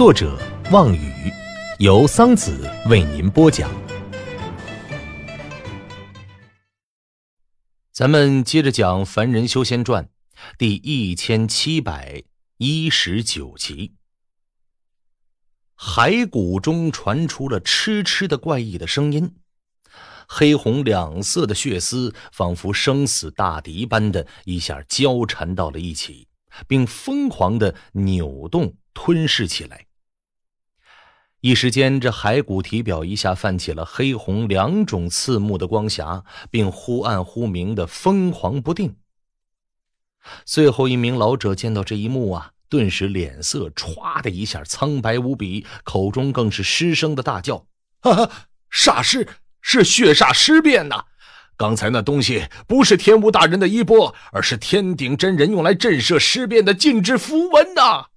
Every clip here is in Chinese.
作者望雨，由桑子为您播讲。咱们接着讲《凡人修仙传》第一千七百一十九集。骸骨中传出了痴痴的怪异的声音，黑红两色的血丝仿佛生死大敌般的一下交缠到了一起，并疯狂的扭动、吞噬起来。一时间，这骸骨体表一下泛起了黑红两种刺目的光霞，并忽暗忽明的疯狂不定。最后一名老者见到这一幕啊，顿时脸色唰的一下苍白无比，口中更是失声的大叫：“哈哈，煞尸是血煞尸变呐！刚才那东西不是天巫大人的衣钵，而是天顶真人用来震慑尸变的禁制符文呐！”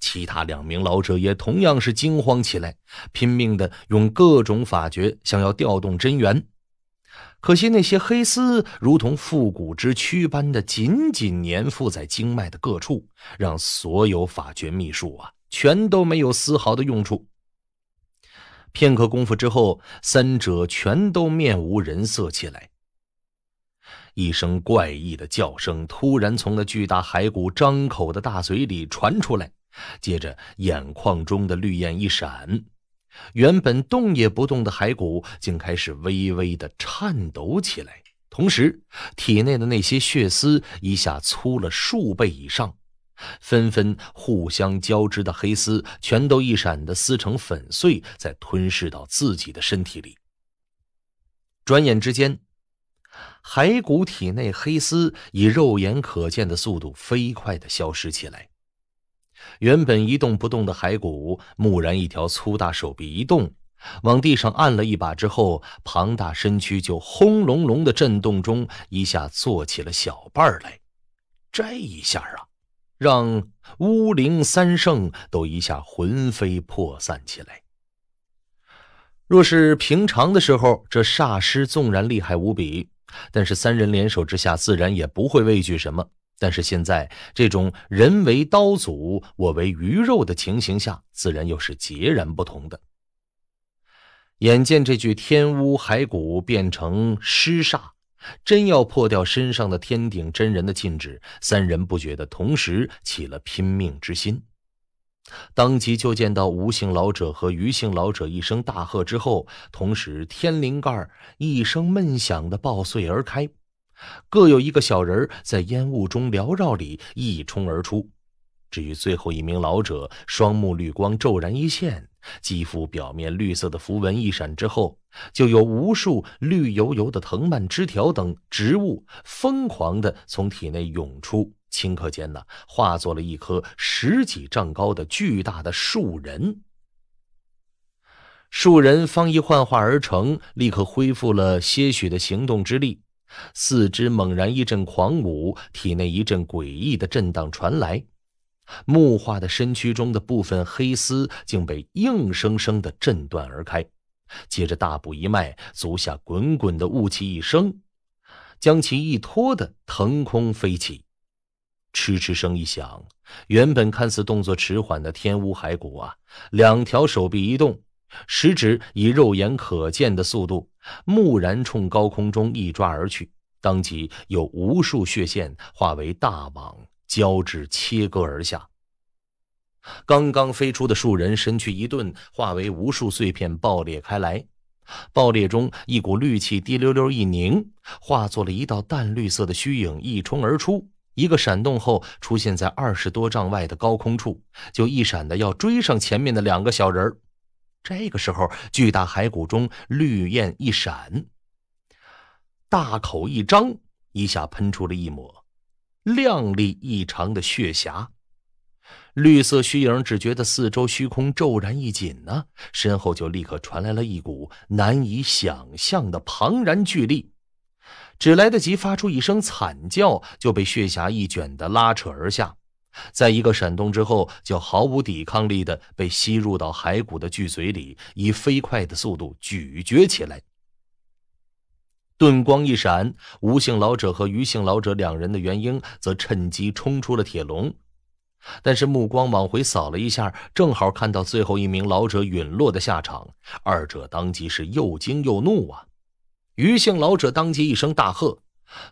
其他两名老者也同样是惊慌起来，拼命的用各种法诀想要调动真元，可惜那些黑丝如同复古之蛆般的紧紧粘附在经脉的各处，让所有法诀秘术啊，全都没有丝毫的用处。片刻功夫之后，三者全都面无人色起来。一声怪异的叫声突然从那巨大骸骨张口的大嘴里传出来。接着，眼眶中的绿焰一闪，原本动也不动的骸骨竟开始微微的颤抖起来。同时，体内的那些血丝一下粗了数倍以上，纷纷互相交织的黑丝全都一闪的撕成粉碎，再吞噬到自己的身体里。转眼之间，骸骨体内黑丝以肉眼可见的速度飞快的消失起来。原本一动不动的骸骨，蓦然一条粗大手臂一动，往地上按了一把之后，庞大身躯就轰隆隆的震动中一下坐起了小半来。这一下啊，让乌灵三圣都一下魂飞魄散起来。若是平常的时候，这煞尸纵然厉害无比，但是三人联手之下，自然也不会畏惧什么。但是现在这种人为刀俎，我为鱼肉的情形下，自然又是截然不同的。眼见这具天乌骸骨变成尸煞，真要破掉身上的天顶真人的禁制，三人不觉的同时起了拼命之心。当即就见到吴姓老者和余姓老者一声大喝之后，同时天灵盖一声闷响的爆碎而开。各有一个小人儿在烟雾中缭绕里一冲而出。至于最后一名老者，双目绿光骤然一现，肌肤表面绿色的符文一闪之后，就有无数绿油油的藤蔓枝条等植物疯狂的从体内涌出，顷刻间呢，化作了一棵十几丈高的巨大的树人。树人方一幻化而成，立刻恢复了些许的行动之力。四肢猛然一阵狂舞，体内一阵诡异的震荡传来。木化的身躯中的部分黑丝竟被硬生生的震断而开。接着大步一迈，足下滚滚的雾气一升，将其一拖的腾空飞起。嗤嗤声一响，原本看似动作迟缓的天乌骸骨啊，两条手臂一动，食指以肉眼可见的速度。蓦然冲高空中一抓而去，当即有无数血线化为大网交织切割而下。刚刚飞出的树人身躯一顿，化为无数碎片爆裂开来。爆裂中，一股绿气滴溜溜一凝，化作了一道淡绿色的虚影一冲而出。一个闪动后，出现在二十多丈外的高空处，就一闪的要追上前面的两个小人儿。这个时候，巨大骸骨中绿焰一闪，大口一张，一下喷出了一抹亮丽异常的血霞。绿色虚影只觉得四周虚空骤然一紧，呢，身后就立刻传来了一股难以想象的庞然巨力，只来得及发出一声惨叫，就被血霞一卷的拉扯而下。在一个闪动之后，就毫无抵抗力的被吸入到骸骨的巨嘴里，以飞快的速度咀嚼起来。盾光一闪，吴姓老者和余姓老者两人的元婴则趁机冲出了铁笼，但是目光往回扫了一下，正好看到最后一名老者陨落的下场，二者当即是又惊又怒啊！余姓老者当即一声大喝，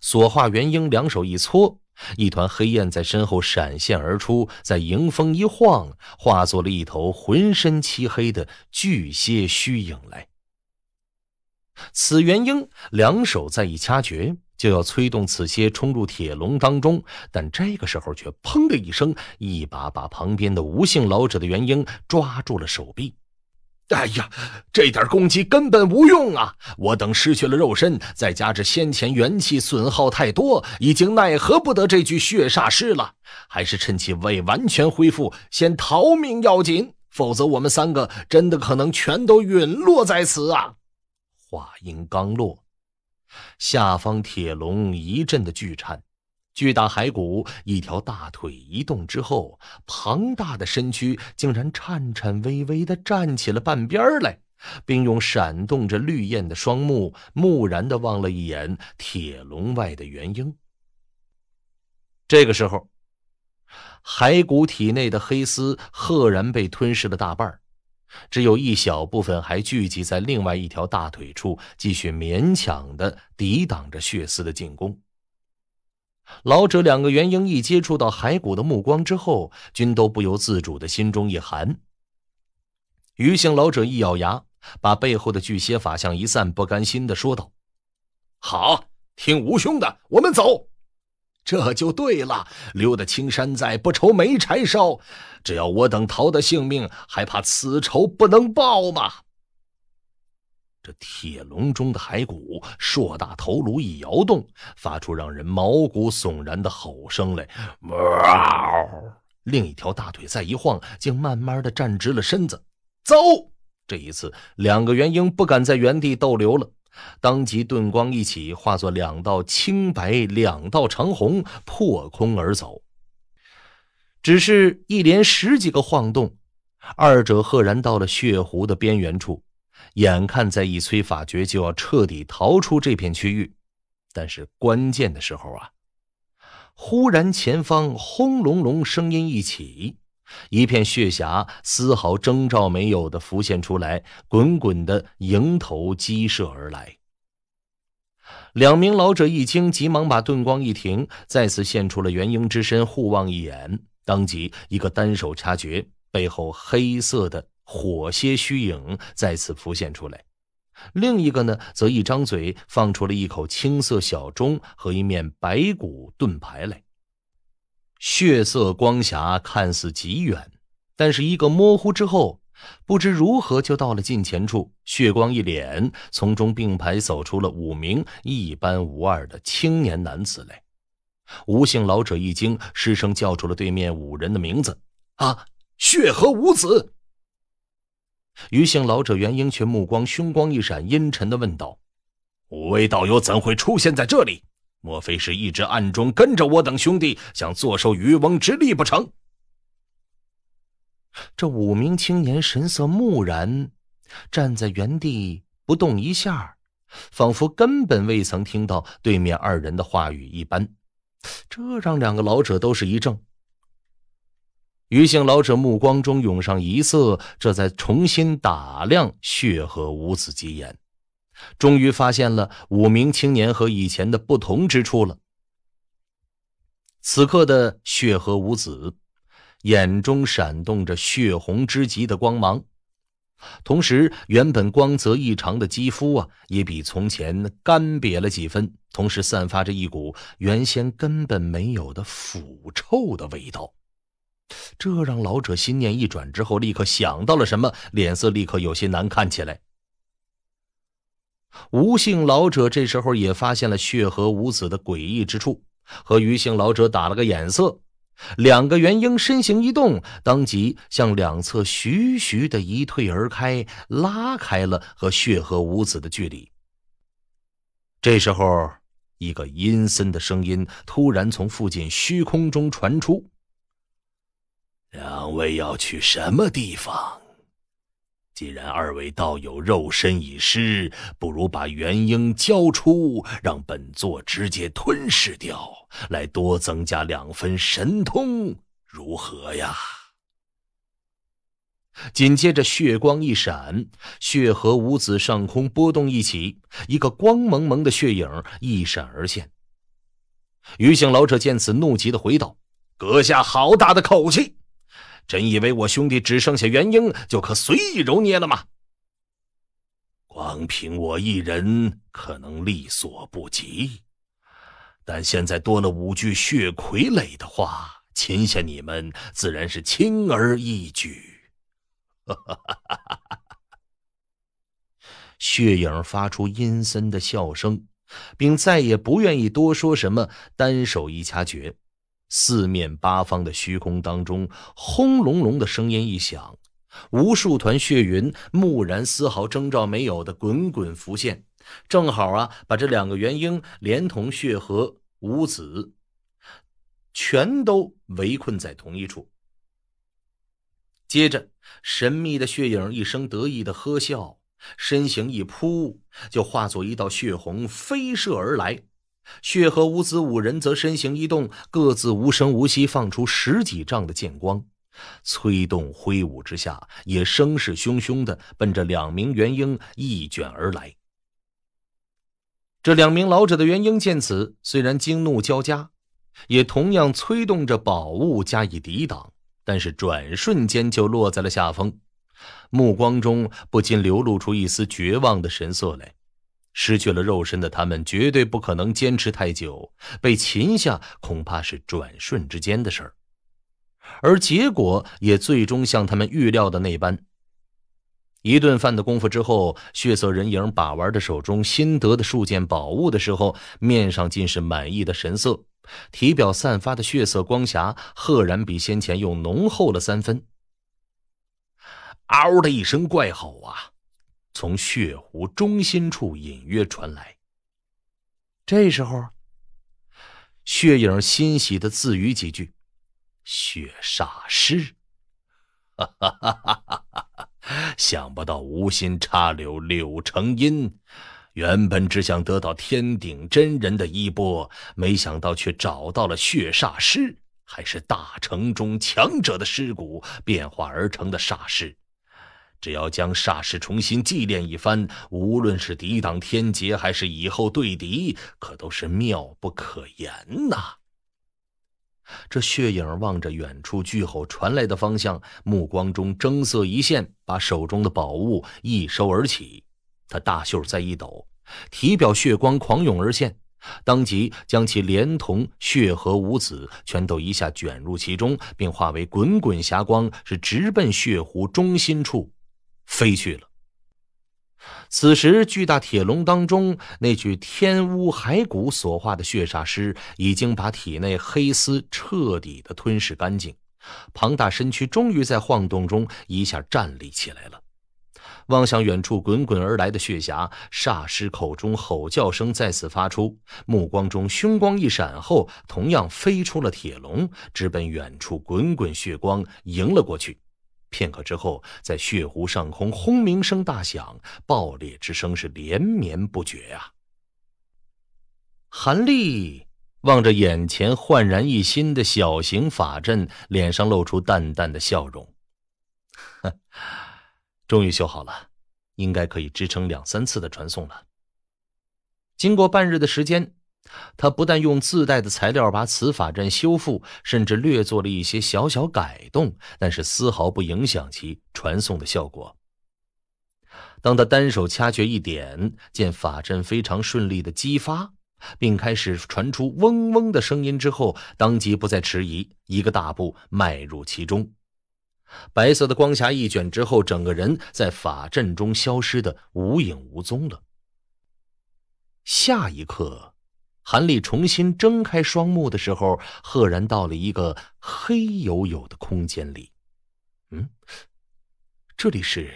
所化元婴两手一搓。一团黑焰在身后闪现而出，在迎风一晃，化作了一头浑身漆黑的巨蝎虚影来。此元婴两手再一掐诀，就要催动此蝎冲入铁笼当中，但这个时候却砰的一声，一把把旁边的吴姓老者的元婴抓住了手臂。哎呀，这点攻击根本无用啊！我等失去了肉身，再加之先前元气损耗太多，已经奈何不得这具血煞尸了。还是趁其未完全恢复，先逃命要紧，否则我们三个真的可能全都陨落在此啊！话音刚落，下方铁笼一阵的巨颤。巨大骸骨一条大腿移动之后，庞大的身躯竟然颤颤巍巍的站起了半边来，并用闪动着绿焰的双目木然地望了一眼铁笼外的元婴。这个时候，骸骨体内的黑丝赫然被吞噬了大半，只有一小部分还聚集在另外一条大腿处，继续勉强的抵挡着血丝的进攻。老者两个元婴一接触到骸骨的目光之后，均都不由自主的心中一寒。余姓老者一咬牙，把背后的巨蝎法相一散，不甘心的说道：“好，听吴兄的，我们走。”这就对了，留得青山在，不愁没柴烧。只要我等逃得性命，还怕此仇不能报吗？这铁笼中的骸骨，硕大头颅一摇动，发出让人毛骨悚然的吼声来。另一条大腿再一晃，竟慢慢的站直了身子。走！这一次，两个元婴不敢在原地逗留了，当即遁光一起，化作两道青白、两道长虹，破空而走。只是，一连十几个晃动，二者赫然到了血湖的边缘处。眼看在一催法诀就要彻底逃出这片区域，但是关键的时候啊，忽然前方轰隆隆声音一起，一片血霞丝毫征兆没有的浮现出来，滚滚的迎头击射而来。两名老者一惊，急忙把盾光一停，再次现出了元婴之身，互望一眼，当即一个单手掐诀，背后黑色的。火蝎虚影再次浮现出来，另一个呢，则一张嘴放出了一口青色小钟和一面白骨盾牌来。血色光霞看似极远，但是一个模糊之后，不知如何就到了近前处。血光一脸，从中并排走出了五名一般无二的青年男子来。吴姓老者一惊，失声叫出了对面五人的名字：“啊，血河五子！”余姓老者袁英却目光凶光一闪，阴沉的问道：“五位道友怎会出现在这里？莫非是一直暗中跟着我等兄弟，想坐收渔翁之利不成？”这五名青年神色木然，站在原地不动一下，仿佛根本未曾听到对面二人的话语一般，这让两个老者都是一怔。余姓老者目光中涌上一色，这才重新打量血河五子吉眼，终于发现了五名青年和以前的不同之处了。此刻的血河五子，眼中闪动着血红之极的光芒，同时原本光泽异常的肌肤啊，也比从前干瘪了几分，同时散发着一股原先根本没有的腐臭的味道。这让老者心念一转之后，立刻想到了什么，脸色立刻有些难看起来。吴姓老者这时候也发现了血河五子的诡异之处，和余姓老者打了个眼色，两个元婴身形一动，当即向两侧徐徐的一退而开，拉开了和血河五子的距离。这时候，一个阴森的声音突然从附近虚空中传出。两位要去什么地方？既然二位道友肉身已失，不如把元婴交出，让本座直接吞噬掉，来多增加两分神通，如何呀？紧接着，血光一闪，血和五子上空波动一起，一个光蒙蒙的血影一闪而现。于姓老者见此，怒极的回道：“阁下好大的口气！”真以为我兄弟只剩下元婴就可随意揉捏了吗？光凭我一人可能力所不及，但现在多了五具血傀儡的话，擒下你们自然是轻而易举。血影发出阴森的笑声，并再也不愿意多说什么，单手一掐诀。四面八方的虚空当中，轰隆隆的声音一响，无数团血云蓦然丝毫征兆没有的滚滚浮现，正好啊，把这两个元婴连同血河五子全都围困在同一处。接着，神秘的血影一声得意的呵笑，身形一扑，就化作一道血虹飞射而来。血河五子五人则身形一动，各自无声无息放出十几丈的剑光，催动挥舞之下，也声势汹汹的奔着两名元婴一卷而来。这两名老者的元婴见此，虽然惊怒交加，也同样催动着宝物加以抵挡，但是转瞬间就落在了下风，目光中不禁流露出一丝绝望的神色来。失去了肉身的他们，绝对不可能坚持太久，被擒下恐怕是转瞬之间的事儿。而结果也最终像他们预料的那般。一顿饭的功夫之后，血色人影把玩着手中新得的数件宝物的时候，面上尽是满意的神色，体表散发的血色光霞，赫然比先前又浓厚了三分。嗷的一声怪吼啊！从血湖中心处隐约传来。这时候，血影欣喜的自语几句：“血煞师，哈哈哈哈哈哈！想不到无心插柳柳成荫，原本只想得到天顶真人的衣钵，没想到却找到了血煞师，还是大城中强者的尸骨变化而成的煞尸。”只要将煞事重新祭炼一番，无论是抵挡天劫，还是以后对敌，可都是妙不可言呐。这血影望着远处巨吼传来的方向，目光中争色一现，把手中的宝物一收而起。他大袖再一抖，体表血光狂涌而现，当即将其连同血和五子全都一下卷入其中，并化为滚滚霞光，是直奔血湖中心处。飞去了。此时，巨大铁笼当中那具天乌骸骨所化的血煞尸，已经把体内黑丝彻底的吞噬干净，庞大身躯终于在晃动中一下站立起来了。望向远处滚滚而来的血霞，煞尸口中吼叫声再次发出，目光中凶光一闪后，同样飞出了铁笼，直奔远处滚滚血光迎了过去。片刻之后，在血湖上空，轰鸣声大响，爆裂之声是连绵不绝啊！韩立望着眼前焕然一新的小型法阵，脸上露出淡淡的笑容：“ 终于修好了，应该可以支撑两三次的传送了。”经过半日的时间。他不但用自带的材料把此法阵修复，甚至略做了一些小小改动，但是丝毫不影响其传送的效果。当他单手掐诀一点，见法阵非常顺利的激发，并开始传出嗡嗡的声音之后，当即不再迟疑，一个大步迈入其中，白色的光霞一卷之后，整个人在法阵中消失的无影无踪了。下一刻。韩立重新睁开双目的时候，赫然到了一个黑黝黝的空间里。嗯，这里是？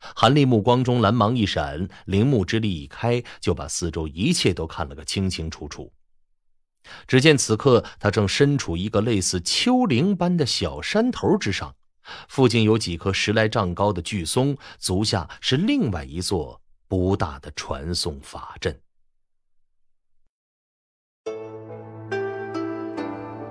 韩立目光中蓝芒一闪，灵目之力一开，就把四周一切都看了个清清楚楚。只见此刻他正身处一个类似丘陵般的小山头之上，附近有几棵十来丈高的巨松，足下是另外一座不大的传送法阵。